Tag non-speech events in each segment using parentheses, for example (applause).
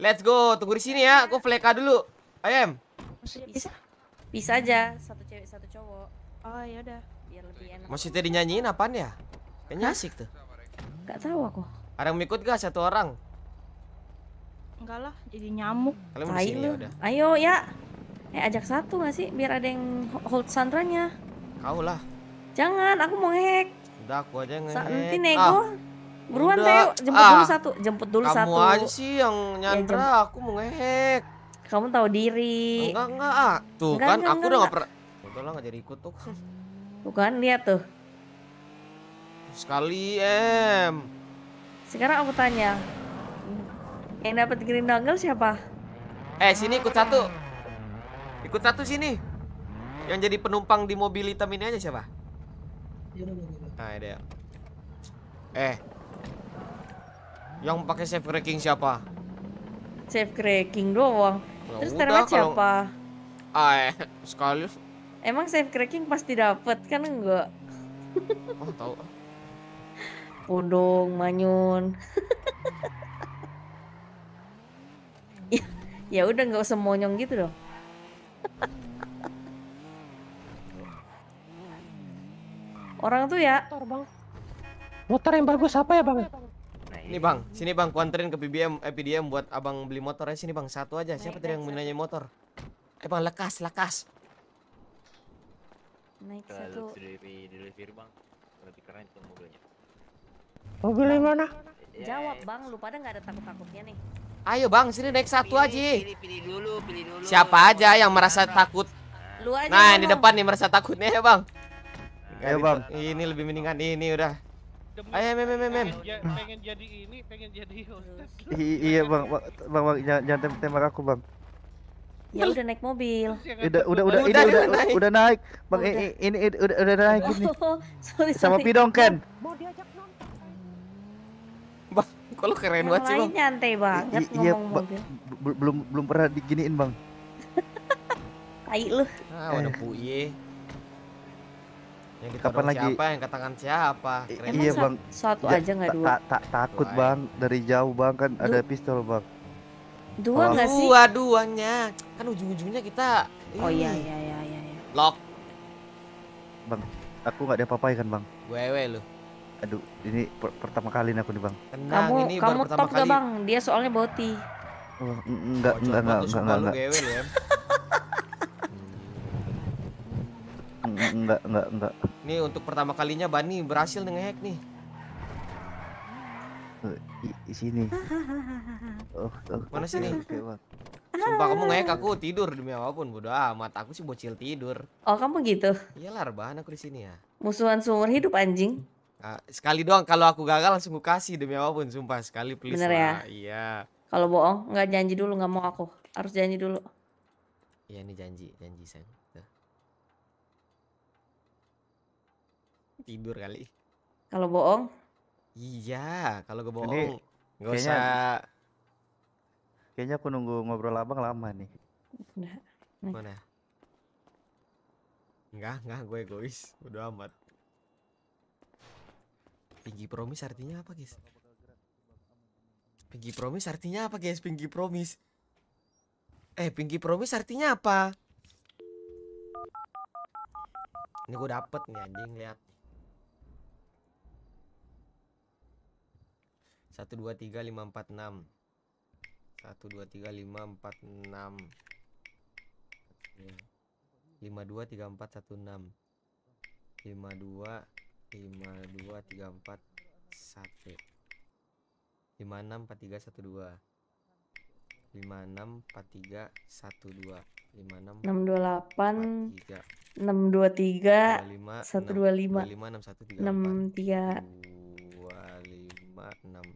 Let's go. Tunggu di sini ya. Aku fleka dulu. Ayam. Bisa. Bisa aja. Satu cewek, satu cowok. Oh, ya udah. Biar lebih enak. Maksudnya dinyanyiin apaan ya? Kayaknya asik tuh. Gak tahu aku. Ada yang ngikut gak satu orang? Enggak lah, jadi nyamuk. Kalian mau sini ya udah. Ayo ya. Eh ajak satu gak sih biar ada yang hold sandranya? Kau lah. Jangan, aku mau hack. Udah aku aja nge-hack. Nanti nego. Ah. Buruan Teo, jemput ah, dulu satu, jemput dulu kamu satu. Kamu aja sih yang nyandra, ya, aku mau ngehek. Kamu tahu diri. Enggak, enggak, ah. Tuh enggak, kan enggak, aku enggak, udah enggak pernah. Udah lah jadi ikut tuh. Tuh kan lihat tuh. Sekali em. Sekarang aku tanya. Yang dapat green dongle siapa? Eh, sini ikut satu. Ikut satu sini. Yang jadi penumpang di mobil hitam ini aja siapa? Iya, iya, iya. Nah, ada. Eh, yang pakai safe cracking siapa? Safe cracking doang. Ya Terus udah, kalau... siapa? Ah, eh, sekali. Emang safe cracking pasti dapat kan enggak? Oh, tahu. Pundung, manyun. ya, ya udah nggak usah monyong gitu dong. Orang tuh ya. Motor yang bagus apa ya bang? Nih bang, sini bang, kuanterin ke BBM, EPDM eh, buat abang beli motor ya sini bang, satu aja. Siapa tadi yang menanyai motor? Eh bang, lekas, lekas. Naik satu. Delivery bang, lebih keren itu mobilnya. yang mana? Eh, Jawab bang, lu pada nggak ada takut-takutnya nih. Ayo bang, sini naik satu aja. Pilih, pilih dulu, pilih dulu. Siapa aja yang merasa nah, takut? Lu aja nah, di depan nih merasa takutnya ya bang. Nah, Ayo bang. Ini lebih mendingan ini udah. Ayo, mem, mem, mem. Pengen jadi ini, pengen jadi ustaz. iya, bang, bang, bang, bang, jangan, jangan tem tembak aku, bang. Ya udah naik mobil. Udah, udah, udah, ini udah, udah, udah naik, bang. ini, ini, udah, udah naik ini. (laughs) Sama pidong kan? Bang, kalau keren banget sih, bang. nyantai iya, bang. iya, Belum, belum pernah diginiin, bang. (laughs) Tai lu. Ah, udah puyeh. Yang kita kapan lagi siapa yang katakan siapa? Keren. iya bang. Satu aja nggak dua. Tak ta, takut dua. Ya? bang dari jauh bang kan ada pistol bang. Dua nggak sih? Dua duanya kan ujung-ujungnya kita. Oh iya, iya iya iya iya. Lock. Bang, aku nggak ada apa-apa ya, kan bang? Wewe lu. Aduh, ini per pertama kali nih aku nih bang. Tenang, kamu ini kamu top gak bang? Dia soalnya boti. Enggak, oh, enggak, enggak, enggak, enggak, enggak. (laughs) Enggak, enggak, enggak. Nih untuk pertama kalinya Bani berhasil ngehack nih. Di eh, sini. Oh, oh, oh Mana sini? Sumpah kamu ngehack aku tidur demi apapun bodo amat aku sih bocil tidur. Oh kamu gitu? Iyalah rebahan aku di sini ya. Musuhan seumur hidup anjing. Nah, sekali doang kalau aku gagal langsung gue kasih demi apapun sumpah sekali please Bener ya? Iya. Kalau bohong nggak janji dulu nggak mau aku harus janji dulu. Iya ini janji janji saya tidur kali. Kalau bohong? Iya, kalau gue bohong usah. Kayaknya aku nunggu ngobrol abang lama nih. Nah, Mana? Enggak, enggak, gue egois. Udah amat. Pinky promis artinya apa, guys? Pinky promis artinya apa, guys? Pinky promis. Eh, pinky promis artinya apa? Ini gue dapet nih anjing lihat. satu dua tiga lima empat enam satu dua tiga lima empat enam lima dua tiga empat satu enam lima dua lima dua tiga empat satu lima enam empat tiga satu dua lima enam empat tiga satu dua lima enam enam dua delapan enam dua tiga satu dua lima enam tiga enam tiga dua lima enam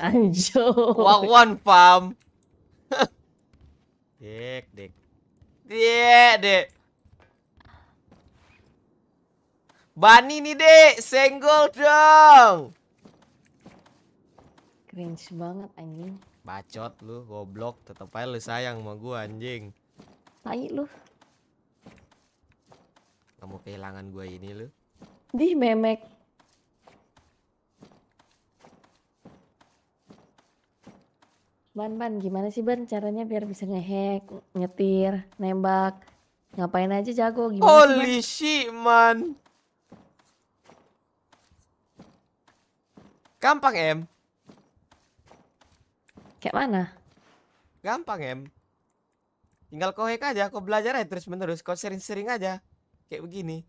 Anjo. Wawan Farm. (laughs) dek, dek. Dek, dek. Bani nih, Dek. Senggol dong. Cringe banget anjing. Bacot lu, goblok. Tetep aja lu sayang sama gua anjing. Tai lu. Kamu kehilangan gua ini lu. Di memek. Ban, ban, gimana sih ban caranya biar bisa ngehack, nyetir, nembak, ngapain aja jago gimana Holy shit, man. Gampang, Em. Kayak mana? Gampang, Em. Tinggal kau hack aja, kau belajar aja terus-menerus, kau sering-sering aja. Kayak begini.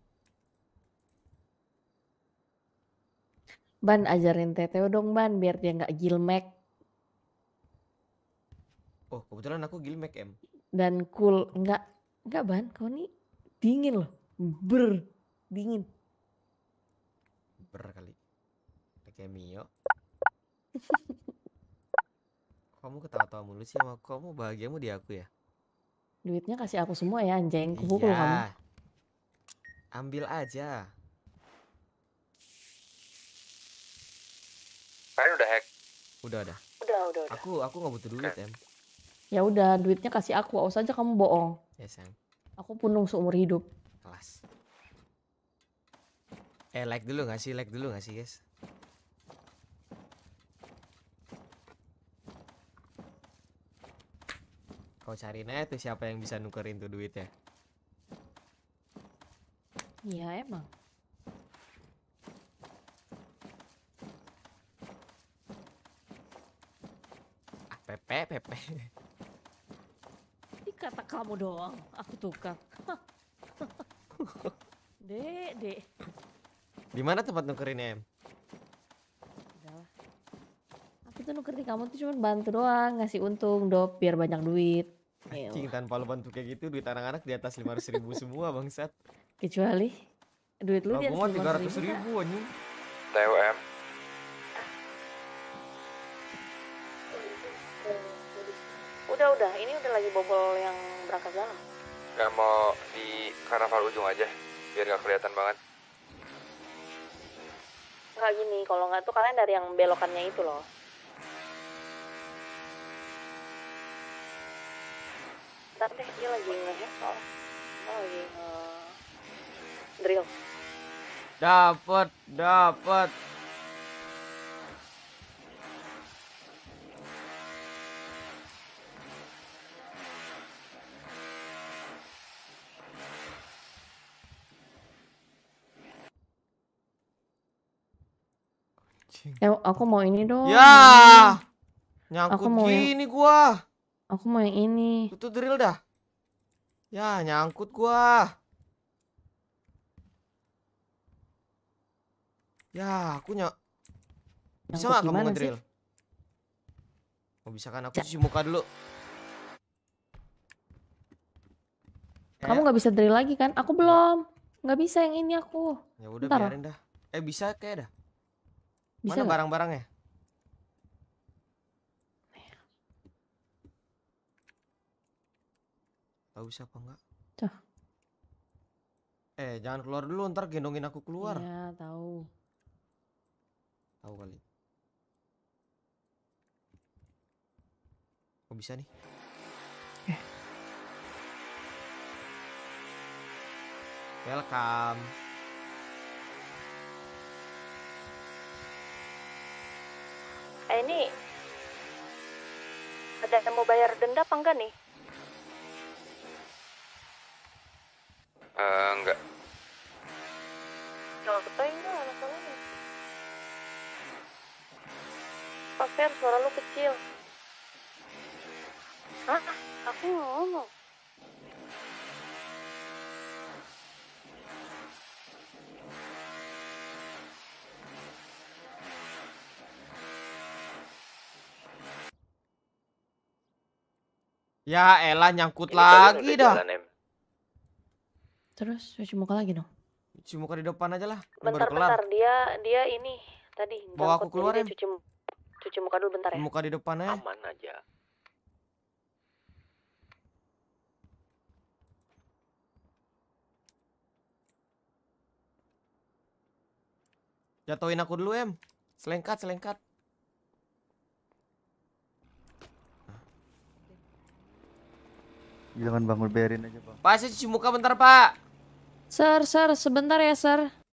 Ban ajarin Teteo dong, Ban, biar dia nggak gilmek. Oh, kebetulan aku Gilmek M. Dan cool, enggak enggak ban, kau nih dingin loh. Ber dingin. Ber kali. Pakai Mio. (laughs) kamu ketawa-tawa mulu sih sama Kamu bahagiamu di aku ya? Duitnya kasih aku semua ya anjing. Kupukul iya. kamu. Ambil aja. Kalian udah hack? Udah, ada. Udah, udah, udah. Aku aku nggak butuh duit, okay. em ya udah duitnya kasih aku awas aja kamu bohong ya sayang. aku punung seumur hidup kelas eh like dulu gak sih like dulu gak sih guys kau cari aja tuh siapa yang bisa nukerin tuh duitnya iya emang ah, pepe pepe (laughs) Kata kamu doang, aku tukang. (laughs) dek, dek. Di mana tempat nukerin em? Aku tuh nuker di kamu tuh cuma bantu doang, ngasih untung, dop, biar banyak duit. Cing tanpa lo bantu kayak gitu duit anak-anak di atas lima ratus ribu (laughs) semua bangsat. Kecuali duit lu Lalu di atas lima ratus ribu anjing. TWM lagi bobol yang berangkat dalam. Gak mau di karnaval ujung aja, biar gak kelihatan banget. Nggak gini, kalau nggak tuh kalian dari yang belokannya itu loh. Ntar deh, dia lagi ngehack soalnya. Dia lagi nge... Drill. Dapat, dapat. Ya, aku mau ini dong. Ya. Nyangkut aku mau gini yang... gua. Aku mau yang ini. Itu drill dah. Ya, nyangkut gua. Ya, aku nyak. Bisa gak kamu ngedrill? Mau oh, bisa kan aku ya. cuci muka dulu. Kamu nggak bisa drill lagi kan? Aku belum. Nggak bisa yang ini aku. Ya udah biarin dah. Eh bisa kayak dah. Bisa Mana barang-barangnya? Tahu bisa apa enggak? Tuh. Eh, jangan keluar dulu, ntar gendongin aku keluar. Iya, tahu. Tahu kali. Kok bisa nih? Eh. Welcome. eh ini ada yang mau bayar denda apa enggak nih? Uh, enggak. Kalau kita ini anak ini. Pak Fer, suara lu kecil. Hah? Aku ngomong. Ya elah nyangkut Ini lagi dah. Jalan, Terus cuci muka lagi dong. Cuci muka di depan aja lah. Bentar bentar dia dia ini tadi bawa aku keluar ya. Cuci, cuci muka dulu bentar ya. Muka di depan ya. Aman aja. Jatuhin aku dulu em. Selengkat selengkat. Jangan bangun biarin aja, Pak. Pak, saya cuci muka bentar, Pak. Sir, sir, sebentar ya, sir.